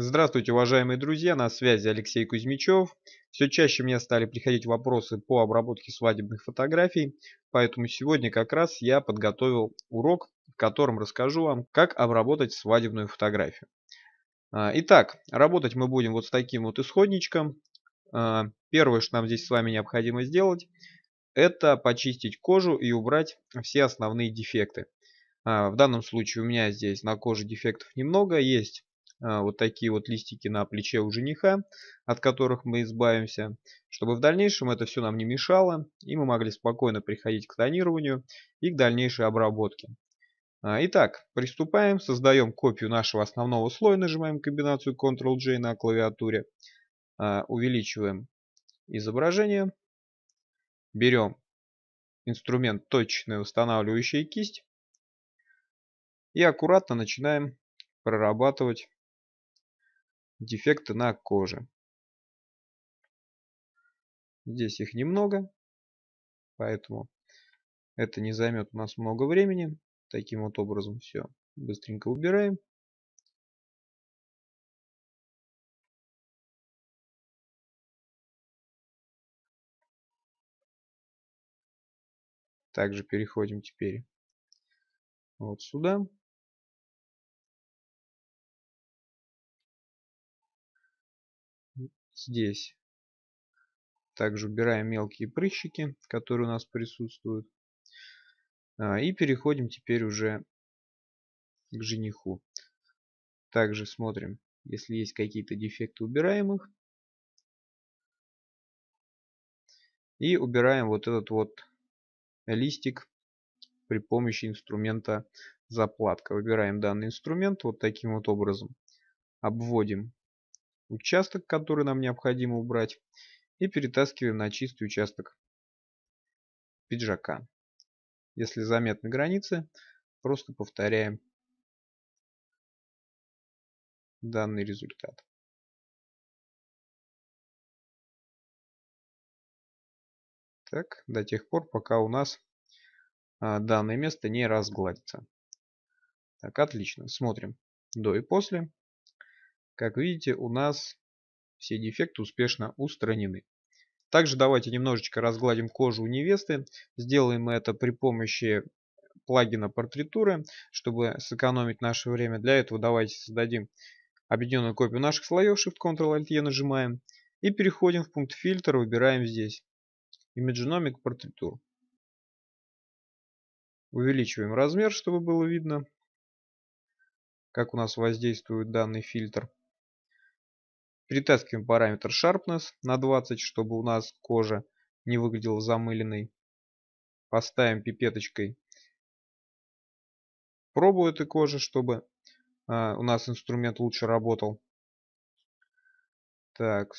Здравствуйте, уважаемые друзья, на связи Алексей Кузьмичев. Все чаще мне стали приходить вопросы по обработке свадебных фотографий, поэтому сегодня как раз я подготовил урок, в котором расскажу вам, как обработать свадебную фотографию. А, итак, работать мы будем вот с таким вот исходничком. А, первое, что нам здесь с вами необходимо сделать, это почистить кожу и убрать все основные дефекты. А, в данном случае у меня здесь на коже дефектов немного, есть а, вот такие вот листики на плече у жениха, от которых мы избавимся, чтобы в дальнейшем это все нам не мешало, и мы могли спокойно приходить к тонированию и к дальнейшей обработке. А, итак, приступаем, создаем копию нашего основного слоя, нажимаем комбинацию Ctrl-J на клавиатуре, а, увеличиваем изображение, берем инструмент точечная устанавливающая кисть и аккуратно начинаем прорабатывать дефекты на коже. Здесь их немного, поэтому это не займет у нас много времени. Таким вот образом все быстренько убираем. Также переходим теперь вот сюда. здесь. Также убираем мелкие прыщики, которые у нас присутствуют. А, и переходим теперь уже к жениху. Также смотрим, если есть какие-то дефекты, убираем их. И убираем вот этот вот листик при помощи инструмента заплатка. Выбираем данный инструмент вот таким вот образом. Обводим участок, который нам необходимо убрать, и перетаскиваем на чистый участок пиджака. Если заметны границы, просто повторяем данный результат. Так, до тех пор, пока у нас а, данное место не разгладится. Так, отлично. Смотрим до и после. Как видите, у нас все дефекты успешно устранены. Также давайте немножечко разгладим кожу у невесты. Сделаем мы это при помощи плагина портретуры, чтобы сэкономить наше время. Для этого давайте создадим объединенную копию наших слоев. Shift Ctrl Alt E нажимаем. И переходим в пункт фильтр, выбираем здесь Imagenomic Portraiture. Увеличиваем размер, чтобы было видно, как у нас воздействует данный фильтр. Перетаскиваем параметр sharpness на 20, чтобы у нас кожа не выглядела замыленной. Поставим пипеточкой пробу этой кожи, чтобы а, у нас инструмент лучше работал. Так.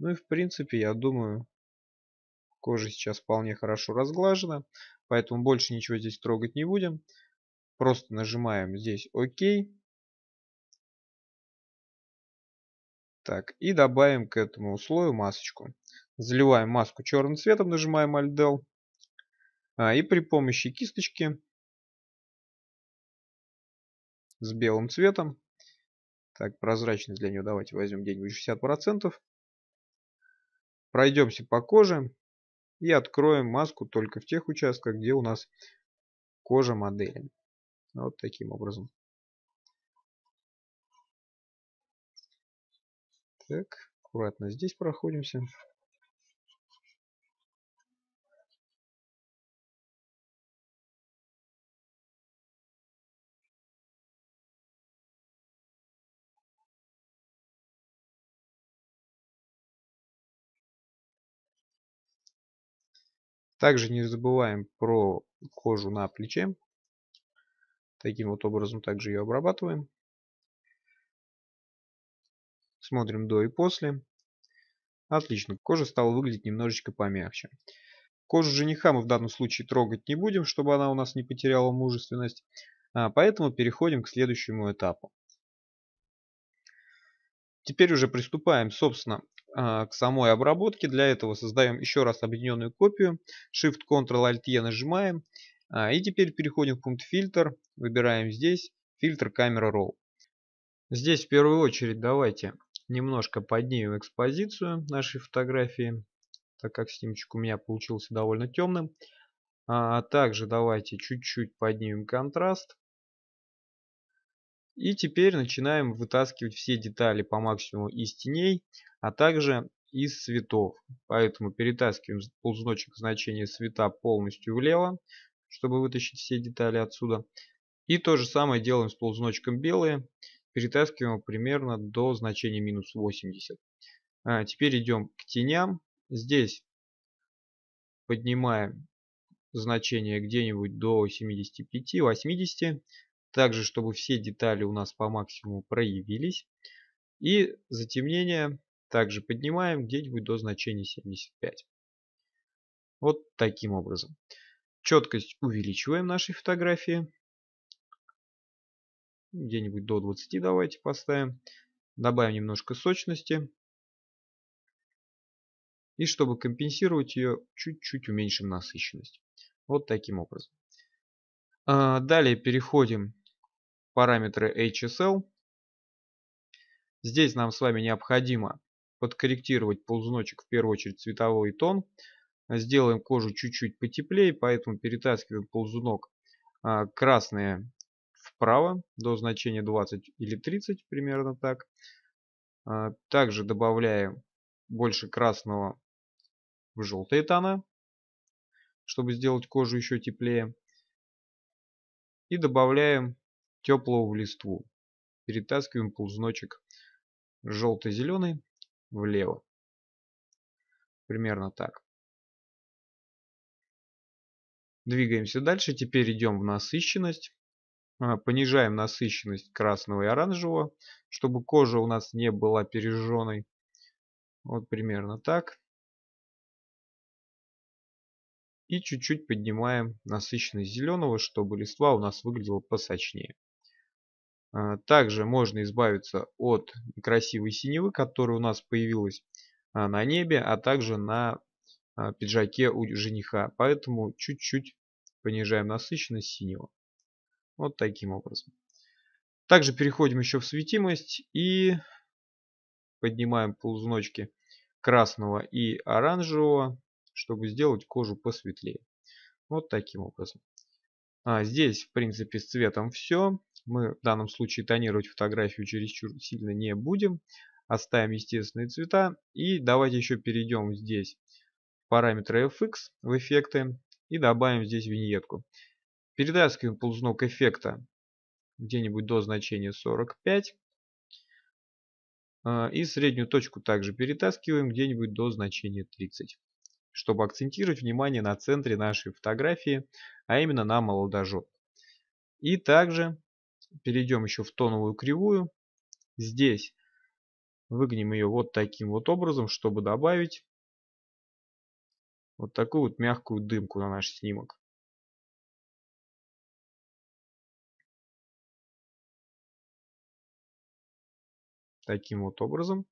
Ну и в принципе, я думаю, кожа сейчас вполне хорошо разглажена. Поэтому больше ничего здесь трогать не будем. Просто нажимаем здесь ОК. Так, и добавим к этому условию масочку. Заливаем маску черным цветом, нажимаем Alt А, и при помощи кисточки с белым цветом. Так, прозрачность для нее давайте возьмем где-нибудь 60%. Пройдемся по коже и откроем маску только в тех участках, где у нас кожа модели. Вот таким образом. Так, аккуратно здесь проходимся. Также не забываем про кожу на плече. Таким вот образом также ее обрабатываем. Смотрим до и после. Отлично, кожа стала выглядеть немножечко помягче. Кожу жениха мы в данном случае трогать не будем, чтобы она у нас не потеряла мужественность. А, поэтому переходим к следующему этапу. Теперь уже приступаем, собственно, а, к самой обработке. Для этого создаем еще раз объединенную копию. Shift, Ctrl, Alt, E нажимаем. А, и теперь переходим в пункт фильтр. Выбираем здесь фильтр камера Roll. Здесь в первую очередь давайте немножко поднимем экспозицию нашей фотографии, так как снимочек у меня получился довольно темным. А, а также давайте чуть-чуть поднимем контраст. И теперь начинаем вытаскивать все детали по максимуму из теней, а также из цветов. Поэтому перетаскиваем ползуночек значения цвета полностью влево, чтобы вытащить все детали отсюда. И то же самое делаем с ползуночком белые перетаскиваем его примерно до значения минус 80. А, теперь идем к теням. Здесь поднимаем значение где-нибудь до 75-80. Также, чтобы все детали у нас по максимуму проявились. И затемнение также поднимаем где-нибудь до значения 75. Вот таким образом. Четкость увеличиваем нашей фотографии где-нибудь до 20 давайте поставим. Добавим немножко сочности. И чтобы компенсировать ее, чуть-чуть уменьшим насыщенность. Вот таким образом. А, далее переходим в параметры HSL. Здесь нам с вами необходимо подкорректировать ползуночек в первую очередь цветовой тон. Сделаем кожу чуть-чуть потеплее, поэтому перетаскиваем ползунок а, красные вправо до значения 20 или 30, примерно так. А, также добавляем больше красного в желтые тона, чтобы сделать кожу еще теплее. И добавляем теплого в листву. Перетаскиваем ползуночек желто-зеленый влево. Примерно так. Двигаемся дальше. Теперь идем в насыщенность. А, понижаем насыщенность красного и оранжевого, чтобы кожа у нас не была пережженной. Вот примерно так. И чуть-чуть поднимаем насыщенность зеленого, чтобы листва у нас выглядела посочнее. А, также можно избавиться от красивой синевы, которая у нас появилась а, на небе, а также на пиджаке у жениха. Поэтому чуть-чуть понижаем насыщенность синего. Вот таким образом. Также переходим еще в светимость и поднимаем ползуночки красного и оранжевого, чтобы сделать кожу посветлее. Вот таким образом. А здесь, в принципе, с цветом все. Мы в данном случае тонировать фотографию чересчур сильно не будем. Оставим естественные цвета. И давайте еще перейдем здесь в параметры FX, в эффекты. И добавим здесь виньетку. Перетаскиваем ползунок эффекта где-нибудь до значения 45. Э, и среднюю точку также перетаскиваем где-нибудь до значения 30, чтобы акцентировать внимание на центре нашей фотографии, а именно на молодожен. И также перейдем еще в тоновую кривую. Здесь выгнем ее вот таким вот образом, чтобы добавить вот такую вот мягкую дымку на наш снимок. таким вот образом.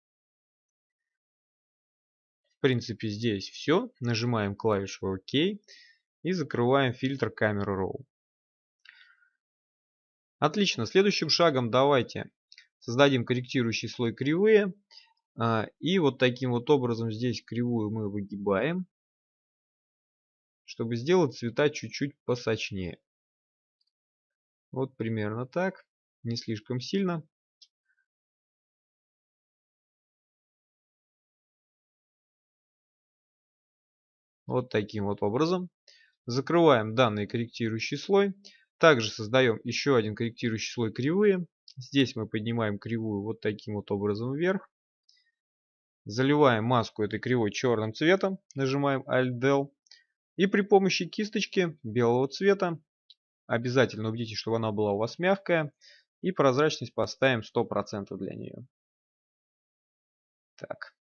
В принципе, здесь все. Нажимаем клавишу ОК и закрываем фильтр камеры RAW. Отлично. Следующим шагом давайте создадим корректирующий слой кривые. А, и вот таким вот образом здесь кривую мы выгибаем, чтобы сделать цвета чуть-чуть посочнее. Вот примерно так, не слишком сильно. Вот таким вот образом. Закрываем данный корректирующий слой. Также создаем еще один корректирующий слой кривые. Здесь мы поднимаем кривую вот таким вот образом вверх. Заливаем маску этой кривой черным цветом. Нажимаем Alt-Del. И при помощи кисточки белого цвета, обязательно убедитесь, чтобы она была у вас мягкая, и прозрачность поставим 100% для нее. Так.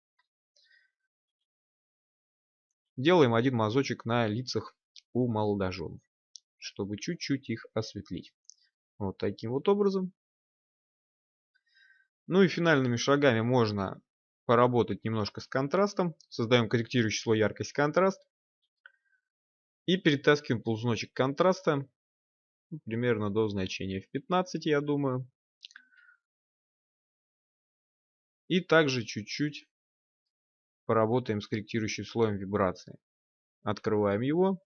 Делаем один мазочек на лицах у молодоженов, чтобы чуть-чуть их осветлить. Вот таким вот образом. Ну и финальными шагами можно поработать немножко с контрастом. Создаем корректирующий слой яркость контраст. И перетаскиваем ползуночек контраста примерно до значения в 15, я думаю. И также чуть-чуть Поработаем с корректирующим слоем вибрации. Открываем его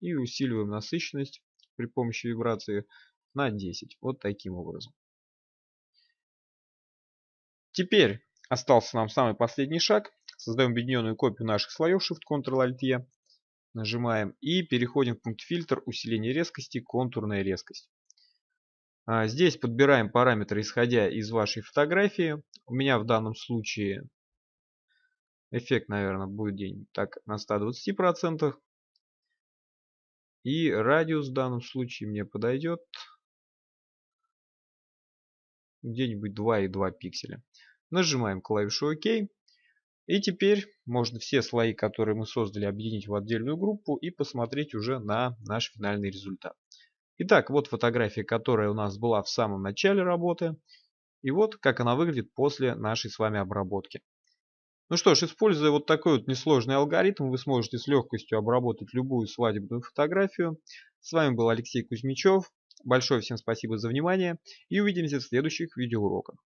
и усиливаем насыщенность при помощи вибрации на 10. Вот таким образом. Теперь остался нам самый последний шаг. Создаем объединенную копию наших слоев Shift Ctrl Alt E. Нажимаем и переходим в пункт фильтр усиление резкости, контурная резкость. А, здесь подбираем параметры, исходя из вашей фотографии. У меня в данном случае эффект, наверное, будет день так на 120%. И радиус в данном случае мне подойдет где-нибудь 2,2 пикселя. Нажимаем клавишу ОК. И теперь можно все слои, которые мы создали, объединить в отдельную группу и посмотреть уже на наш финальный результат. Итак, вот фотография, которая у нас была в самом начале работы. И вот как она выглядит после нашей с вами обработки. Ну что ж, используя вот такой вот несложный алгоритм, вы сможете с легкостью обработать любую свадебную фотографию. С вами был Алексей Кузьмичев. Большое всем спасибо за внимание и увидимся в следующих видеоуроках.